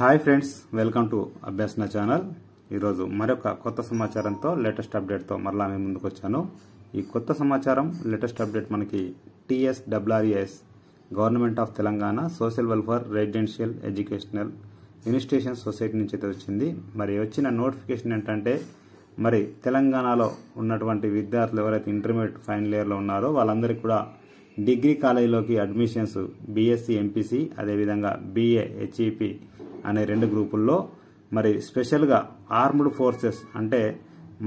hi friends welcome to Abhyasana channel ఈరోజు మరొక కొత్త సమాచారంతో లేటెస్ట్ అప్డేట్తో మరలా మేము ముందుకు వచ్చాను ఈ కొత్త సమాచారం లేటెస్ట్ అప్డేట్ మనకి TS WRS government of Telangana social welfare residential educational institution society నుంచి అయితే వచ్చింది మరి వచ్చిన నోటిఫికేషన్ ఏంటంటే మరి తెలంగాణలో ఉన్నటువంటి విద్యార్థులు ఎవరైతే ఇంటర్మీడియట్ ఫైనల్ ఇయర్లో ఉన్నారో వాళ్ళందరికీ కూడా డిగ్రీ కాలేజీలోకి అడ్మిషన్స్ బీఎస్సీ ఎంపీసీ అదేవిధంగా బీఏ హెచ్ఈపీ అనే రెండు గ్రూపుల్లో మరి స్పెషల్గా ఆర్మ్డ్ ఫోర్సెస్ అంటే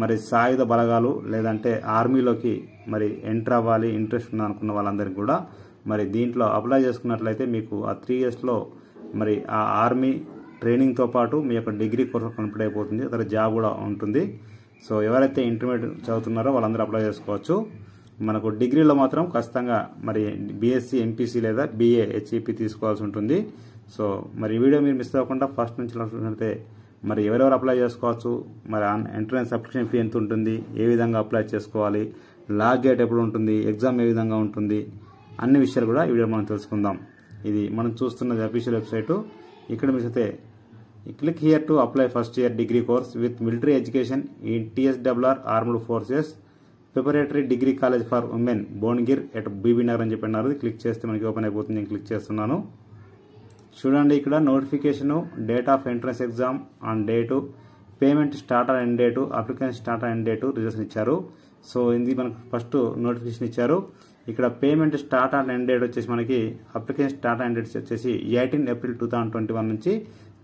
మరి సాయుధ బలగాలు లేదంటే ఆర్మీలోకి మరి ఎంటర్ అవ్వాలి ఇంట్రెస్ట్ ఉందనుకున్న వాళ్ళందరికీ కూడా మరి దీంట్లో అప్లై చేసుకున్నట్లయితే మీకు ఆ త్రీ ఇయర్స్లో మరి ఆ ఆర్మీ ట్రైనింగ్తో పాటు మీ యొక్క డిగ్రీ కోర్సు కంప్లీట్ అయిపోతుంది అతని జాబ్ కూడా ఉంటుంది సో ఎవరైతే ఇంటర్మీడియట్ చదువుతున్నారో వాళ్ళందరూ అప్లై చేసుకోవచ్చు మనకు డిగ్రీలో మాత్రం ఖచ్చితంగా మరి బీఎస్సీ ఎంపీసీ లేదా బీఏ హెచ్ఈపీ e తీసుకోవాల్సి ఉంటుంది సో మరి వీడియో మీరు మిస్ అవ్వకుండా ఫస్ట్ నుంచి చూసినట్లయితే మరి ఎవరెవరు అప్లై చేసుకోవచ్చు మరి ఎంట్రన్స్ అప్లికేషన్ ఫీ ఎంత ఉంటుంది ఏ విధంగా అప్లై చేసుకోవాలి లాగ్ డేట్ ఎప్పుడు ఉంటుంది ఎగ్జామ్ ఏ విధంగా ఉంటుంది అన్ని విషయాలు కూడా ఈ వీడియో మనం తెలుసుకుందాం ఇది మనం చూస్తున్నది అఫీషియల్ వెబ్సైటు ఇక్కడ అయితే click here to apply first year degree course with military education in TSWR armed forces preparatory degree college for women Bhuvanagir at Bibi Nagar అని చెప్పి అన్నారు క్లిక్ చేస్తే మనకి ఓపెన్ అయిపోతుంది నేను క్లిక్ చేస్తున్నాను చూడండి ఇక్కడ notification date of entrance exam on date payment starter end date application and end date results ఇచ్చారు సో ఇది మనకు ఫస్ట్ నోటిఫికేషన్ ఇచ్చారు ఇక్కడ payment start and end date వచ్చేసి మనకి అప్లికేషన్ స్టార్ట్ అండ్ డేట్ వచ్చేసి eighteen April two thousand twenty one నుంచి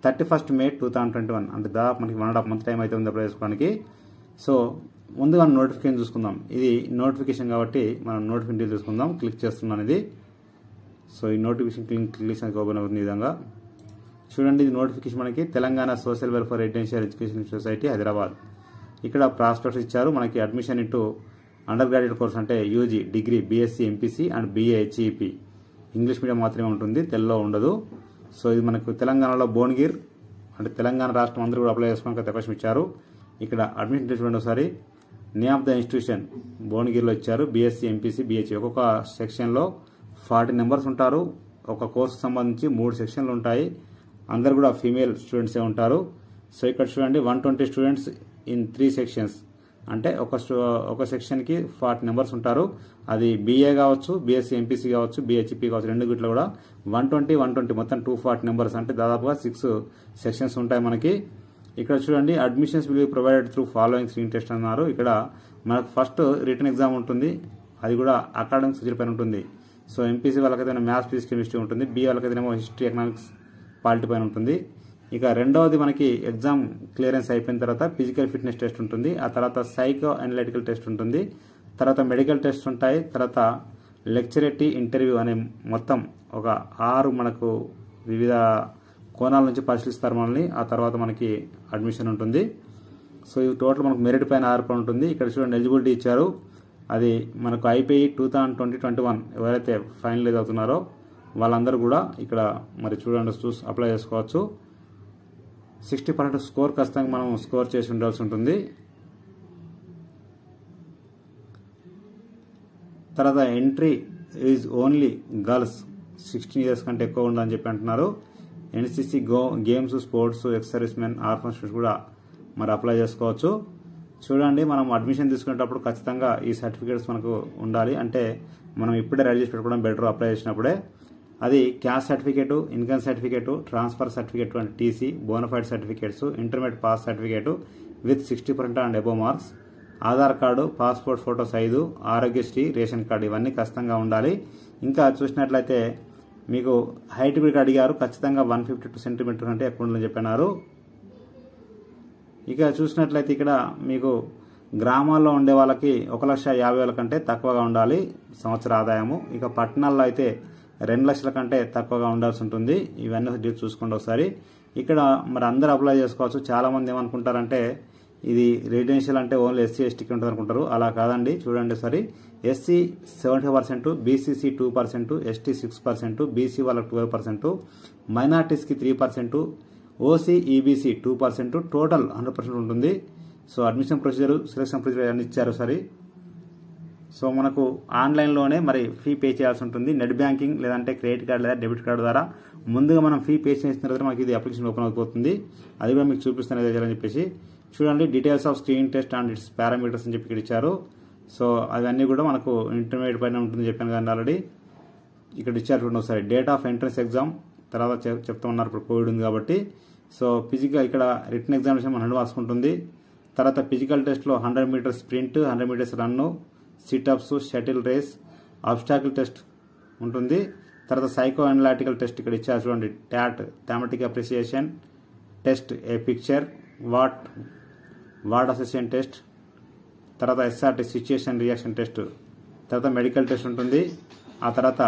thirty first May two thousand twenty one అంటే దాదాపు మనకి one and half month time అయితే ఉంది అప్లై చేసుకోవడానికి సో ముందుగా నోటిఫికేషన్ చూసుకుందాం ఇది నోటిఫికేషన్ కాబట్టి మనం నోటిఫికేషన్ చూసుకుందాం క్లిక్ చేస్తున్నాను ఇది సో ఈ నోటిఫికేషన్ క్లింక్ క్లిక్ అనేది ఓపెన్ అవుతుంది విధంగా చూడండి ఇది నోటిఫికేషన్ మనకి Telangana social welfare residential education society Hyderabad ఇక్కడ ప్రాస్పెక్ట్స్ ఇచ్చారు మనకి అడ్మిషన్ ఇటు అండర్ గ్రాడ్యుయేట్ కోర్స్ అంటే UG degree BSc MPC and BA HEP English medium మాత్రమే ఉంటుంది తెలుగులో ఉండదు సో ఇది మనకు తెలంగాణలో భువనగిర్ అంటే తెలంగాణ రాష్ట్రం అందరూ కూడా అప్లై చేసుకోవడానికి అవకాశం ఇచ్చారు ఇక్కడ అడ్మిషన్ చూడండి ఒకసారి నేమ్ ఆఫ్ ద ఇన్స్టిట్యూషన్ భువనగిరిలో ఇచ్చారు బీఎస్సీ ఎంపీసీ బీహెచ్ఈ ఒక్కొక్క సెక్షన్లో ఫార్టీ నెంబర్స్ ఉంటారు ఒక కోర్సు సంబంధించి మూడు సెక్షన్లు ఉంటాయి అందరు కూడా ఫీమేల్ స్టూడెంట్సే ఉంటారు సో ఇక్కడ చూడండి one twenty students in three sections అంటే ఒక ఒక సెక్షన్కి ఫార్టీ నెంబర్స్ ఉంటారు అది బీఏ కావచ్చు బీఎస్సీ ఎంపీసీ కావచ్చు బీహెచ్పీ కావచ్చు రెండు గిట్ల కూడా వన్ ట్వంటీ వన్ ట్వంటీ మొత్తం టూ ఫార్టీ నెంబర్స్ అంటే దాదాపుగా సిక్స్ సెక్షన్స్ ఉంటాయి మనకి ఇక్కడ చూడండి admissions will be provided through following screen test అన్నారు ఇక్కడ మనకు ఫస్ట్ రిటర్న్ ఎగ్జామ్ ఉంటుంది అది కూడా అకాడమిక్ సబ్జెక్ట్ పైన ఉంటుంది సో ఎంపీసీ ఏమో మ్యాథ్స్ ఫిజిక్స్ కెమిస్ట్రీ ఉంటుంది బీ ఏమో హిస్టరీ ఎకనామిక్స్ పాలిటీ పైన ఉంటుంది ఇక రెండవది మనకి ఎగ్జామ్ క్లియరెన్స్ అయిపోయిన తర్వాత ఫిజికల్ ఫిట్నెస్ టెస్ట్ ఉంటుంది ఆ తర్వాత సైకో అనలిటికల్ టెస్ట్ ఉంటుంది తర్వాత మెడికల్ టెస్ట్ ఉంటాయి తర్వాత లెక్చరెట్టి ఇంటర్వ్యూ అనే మొత్తం ఒక ఆరు మనకు వివిధ కోణాల నుంచి పరిశీలిస్తారు మనల్ని ఆ తర్వాత మనకి అడ్మిషన్ ఉంటుంది సో ఇవి టోటల్ మనకు మెరిట్ పైన ఆధారపడి ఉంటుంది ఇక్కడ చూడండి ఎలిజిబిలిటీ ఇచ్చారు అది మనకు IPE two thousand twenty twenty one ఎవరైతే ఫైనల్ అవుతున్నారో వాళ్ళందరూ కూడా ఇక్కడ మరి చూడండి చూసి అప్లై చేసుకోవచ్చు సిక్స్టీ పర్సెంట్ స్కోర్ ఖచ్చితంగా మనం స్కోర్ చేసి ఉండాల్సి ఉంటుంది తర్వాత entry is only girls sixteen years కంటే ఎక్కువ ఉందని చెప్పి అంటున్నారు ఎన్సిసి గో games sports ex service men orphans కూడా మరి అప్లై చేసుకోవచ్చు చూడండి మనం అడ్మిషన్ తీసుకునేటప్పుడు ఖచ్చితంగా ఈ సర్టిఫికేట్స్ మనకు ఉండాలి అంటే మనం ఇప్పుడే రెడీ చేసి పెట్టుకోవడం బెటర్ అప్లై చేసినప్పుడే అది caste certificate income certificate transfer certificate అంటే TC bonafide certificates intermediate pass certificate with sixty percent and above marks Aadhaar card passport photo size Aarogyasri ration card ఇవన్నీ ఖచ్చితంగా ఉండాలి ఇంకా చూసినట్లయితే మీకు హైట్ బ్రిడ్ అడిగారు ఖచ్చితంగా వన్ ఫిఫ్టీ టూ సెంటీమీటర్ అంటే ఎక్కువ ఉందని చెప్పినారు ఇక చూసినట్లయితే ఇక్కడ మీకు గ్రామాల్లో ఉండే వాళ్ళకి ఒక లక్ష యాభై వేల కంటే తక్కువగా ఉండాలి సంవత్సర ఆదాయము ఇక పట్టణాల్లో అయితే రెండు లక్షల కంటే తక్కువగా ఉండాల్సి ఉంటుంది ఇవన్నీ చూసుకోండి ఒకసారి ఇక్కడ మరి అందరూ అప్లై చేసుకోవచ్చు చాలామంది ఏమనుకుంటారంటే ఇది రెసిడెన్షియల్ అంటే ఓన్లీ ఎస్సీ ఎస్టీకి ఉంటుంది అనుకుంటారు అలా కాదండి చూడండి ఒకసారి SC seventy percent BCC two percent ST six percent BC వాళ్ళకి ట్వెల్వ్ పర్సెంట్ మైనార్టీస్కి three percent OC EBC two percent total hundred percent ఉంటుంది so admission procedure selection procedure అన్ని ఇచ్చారు సరే సో మనకు ఆన్లైన్లోనే మరి ఫీ పే చేయాల్సి ఉంటుంది నెట్ బ్యాంకింగ్ లేదంటే క్రెడిట్ కార్డు లేదా డెబిట్ కార్డు ద్వారా ముందుగా మనం ఫీ పే చేసిన తర్వాత మనకి ఇది అప్లికేషన్ ఓపెన్ అయిపోతుంది అది కూడా మీకు చూపిస్తాను అని చెప్పేసి చూడండి details of screen test and its parameters అని చెప్పి ఇక్కడ ఇచ్చారు సో అవన్నీ కూడా మనకు ఇంటర్మీడియట్ పైన ఉంటుంది చెప్పాను కానీ ఆల్రెడీ ఇక్కడ ఇచ్చారు చూడండి ఒకసారి డేట్ ఆఫ్ ఎంట్రన్స్ ఎగ్జామ్ తర్వాత చెప్తా ఉన్నారు ఇప్పుడు కోవిడ్ ఉంది కాబట్టి సో ఫిజికల్ ఇక్కడ రిటర్న్ ఎగ్జామినేషన్ హండ్రెడ్ మార్క్స్ ఉంటుంది తర్వాత ఫిజికల్ టెస్ట్లో hundred meters sprint hundred meters run situps shuttle race obstacle test ఉంటుంది తర్వాత సైకో అనలాటికల్ టెస్ట్ ఇక్కడ ఇచ్చారు చూడండి TAT thematic appreciation test a picture వాట్ వార్డ్ అసోసియేషన్ టెస్ట్ తర్వాత ఎస్ఆర్టీ సిచ్యుయేషన్ రియాక్షన్ టెస్ట్ తర్వాత మెడికల్ టెస్ట్ ఉంటుంది ఆ తర్వాత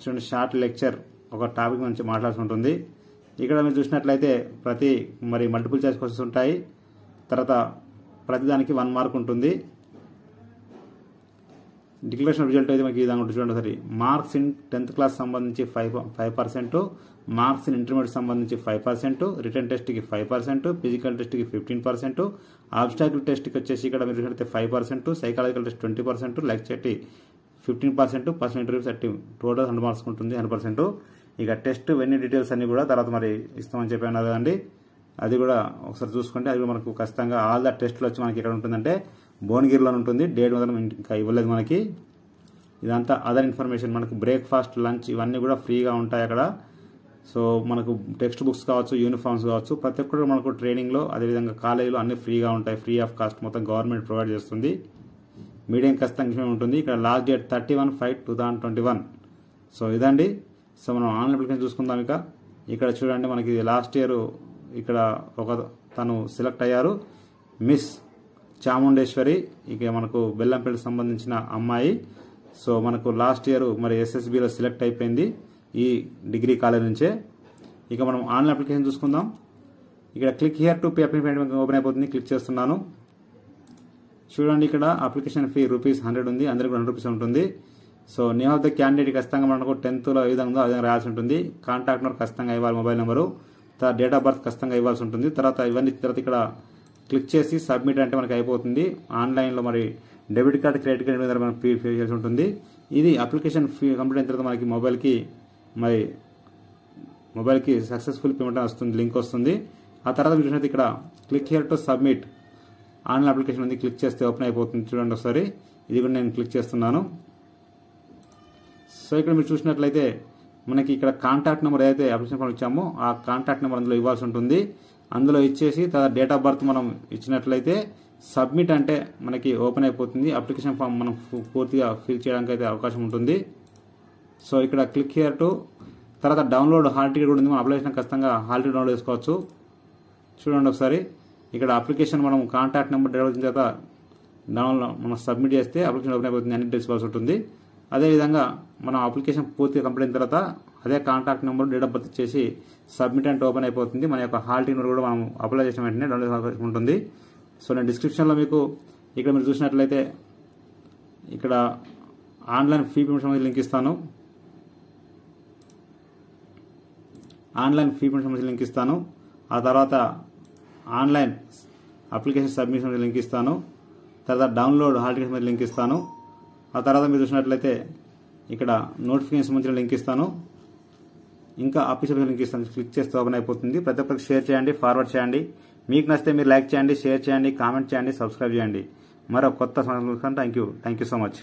చూడండి షార్ట్ లెక్చర్ ఒక టాపిక్ నుంచి మాట్లాడాల్సి ఉంటుంది ఇక్కడ మీరు చూసినట్లయితే ప్రతి మరి మల్టిపుల్ చాయిస్ క్వశ్చన్స్ ఉంటాయి తర్వాత ప్రతిదానికి వన్ మార్క్ ఉంటుంది డిక్లరేషన్ రిజల్ట్ అయితే మనకి ఈ విధంగా ఉంటుంది చూడండి సరే మార్క్స్ ఇన్ టెన్త్ క్లాస్ సంబంధించి five five percent marks in intermediate సంబంధించి ఫైవ్ పర్సెంట్ రిటర్న్ టెస్ట్కి ఫైవ్ పర్సెంట్ ఫిజికల్ టెస్ట్కి ఫిఫ్టీన్ పర్సెంట్ ఆబ్స్టాకిల్ టెస్ట్కి వచ్చేసి ఇక్కడ మీరు చూసినట్లయితే five percent psychological test twenty percent lecturette fifteen percent personal interviews అట్టి టోటల్ హండ్రెడ్ మార్క్స్ ఉంటుంది హండ్రెడ్ పర్సెంట్ ఇక టెస్ట్ వెన్నీ డీటెయిల్స్ అన్నీ కూడా తర్వాత మరి ఇస్తామని చెప్పి అన్నారు కదండి అది కూడా ఒకసారి చూసుకుంటే అది కూడా మనకు ఖచ్చితంగా ఆల్ ద టెస్ట్లు వచ్చి మనకి ఎక్కడ ఉంటుందంటే భువనగిరిలో ఉంటుంది డేట్ మాత్రం ఇంకా ఇవ్వలేదు మనకి ఇదంతా అదర్ ఇన్ఫర్మేషన్ మనకు బ్రేక్ఫాస్ట్ లంచ్ ఇవన్నీ కూడా ఫ్రీగా ఉంటాయి అక్కడ సో మనకు టెక్స్ట్ బుక్స్ కావచ్చు యూనిఫామ్స్ కావచ్చు ప్రతి ఒక్కరు మనకు ట్రైనింగ్లో అదేవిధంగా కాలేజీలో అన్ని ఫ్రీగా ఉంటాయి ఫ్రీ ఆఫ్ కాస్ట్ మొత్తం గవర్నమెంట్ ప్రొవైడ్ చేస్తుంది మీడియం ఖచ్చితంగా ఉంటుంది ఇక్కడ last date thirty one five two thousand twenty one so ఇదండి సో మనం ఆన్లైన్ అప్లికేషన్ చూసుకుందాం ఇక ఇక్కడ చూడండి మనకి లాస్ట్ ఇయర్ ఇక్కడ ఒక తను సెలెక్ట్ అయ్యారు మిస్ చాముండేశ్వరి ఇక మనకు బెల్లంపేటకు సంబంధించిన అమ్మాయి సో మనకు లాస్ట్ ఇయర్ మరి ఎస్ఎస్బిలో సెలెక్ట్ అయిపోయింది ఈ డిగ్రీ కాలేజ్ నుంచే ఇక మనం ఆన్లైన్ అప్లికేషన్ చూసుకుందాం ఇక్కడ click here to pay application open అయిపోతుంది క్లిక్ చేస్తున్నాను చూడండి ఇక్కడ అప్లికేషన్ ఫీ రూపీస్ హండ్రెడ్ ఉంది అందరికి హండ్రెడ్ రూపీస్ ఉంటుంది so name of the candidate ఖచ్చితంగా మనకు టెన్త్లో ఏ విధంగా ఉందో ఆ విధంగా రాయాల్సి ఉంటుంది కాంటాక్ట్ నెంబర్ ఖచ్చితంగా ఇవ్వాలి మొబైల్ నెంబరు తర్వాత డేట్ ఆఫ్ బర్త్ ఖచ్చితంగా ఇవ్వాల్సి ఉంటుంది తర్వాత ఇవన్నీ తర్వాత ఇక్కడ క్లిక్ చేసి సబ్మిట్ అంటే మనకి అయిపోతుంది ఆన్లైన్లో మరి డెబిట్ కార్డ్ క్రెడిట్ కార్డ్ మీద మనం ఫీ చేయాల్సి ఉంటుంది ఇది అప్లికేషన్ ఫీ కంప్లీట్ అయిన తర్వాత మనకి మొబైల్కి మరి మొబైల్కి సక్సెస్ఫుల్ పేమెంట్ వస్తుంది లింక్ వస్తుంది ఆ తర్వాత మీరు చూసినట్టు ఇక్కడ click here to submit online application ఉంది క్లిక్ చేస్తే ఓపెన్ అయిపోతుంది చూడండి ఒకసారి ఇది కూడా నేను క్లిక్ చేస్తున్నాను సో ఇక్కడ మీరు చూసినట్లయితే మనకి ఇక్కడ కాంటాక్ట్ నెంబర్ ఏదైతే అప్లికేషన్ ఫామ్ ఇచ్చామో ఆ కాంటాక్ట్ నెంబర్ అందులో ఇవ్వాల్సి ఉంటుంది అందులో ఇచ్చేసి తర్వాత డేట్ ఆఫ్ బర్త్ మనం ఇచ్చినట్లయితే సబ్మిట్ అంటే మనకి ఓపెన్ అయిపోతుంది అప్లికేషన్ ఫామ్ మనం పూర్తిగా ఫిల్ చేయడానికి అయితే అవకాశం ఉంటుంది సో ఇక్కడ క్లిక్ హియర్ టు తర్వాత డౌన్లోడ్ హాల్ టికెట్ కూడా ఉంది మనం అప్లికేషన్ ఖచ్చితంగా హాల్ టికెట్ డౌన్లోడ్ చేసుకోవచ్చు చూడండి ఒకసారి ఇక్కడ అప్లికేషన్ మనం కాంటాక్ట్ నెంబర్ డెవలప్ వచ్చిన తర్వాత డౌన్లో మనం సబ్మిట్ చేస్తే అప్లికేషన్ ఓపెన్ అయిపోతుంది అన్ని తెలుసుకోవాల్సి ఉంటుంది అదేవిధంగా మనం అప్లికేషన్ పూర్తిగా కంప్లీట్ అయిన తర్వాత అదే contact number date of birth చేసి సబ్మిట్ అంటే ఓపెన్ అయిపోతుంది మన యొక్క హాల్టింగ్ నెంబర్ కూడా మనం అప్లై చేసిన వెంటనే డౌన్లోడ్ ఉంటుంది సో నేను డిస్క్రిప్షన్లో మీకు ఇక్కడ మీరు చూసినట్లయితే ఇక్కడ ఆన్లైన్ ఫీ పేమెంట్ సంబంధించి లింక్ ఇస్తాను ఆన్లైన్ ఫీ పేమెంట్ సంబంధించి లింక్ ఇస్తాను ఆ తర్వాత ఆన్లైన్ అప్లికేషన్ సబ్మిషన్ లింక్ ఇస్తాను తర్వాత డౌన్లోడ్ హాల్టింగ్ టికెట్ లింక్ ఇస్తాను ఆ తర్వాత మీరు చూసినట్లయితే ఇక్కడ నోటిఫికేషన్ సంబంధించిన లింక్ ఇస్తాను ఇంకా అఫీషియల్ లింక్ ఇస్తాను క్లిక్ చేస్తే ఓపెన్ అయిపోతుంది ప్రతి ఒక్కరికి షేర్ చేయండి ఫార్వర్డ్ చేయండి మీకు నచ్చితే మీరు లైక్ చేయండి షేర్ చేయండి కామెంట్ చేయండి సబ్స్క్రైబ్ చేయండి మరో కొత్త సంవత్సరం thank you thank you so much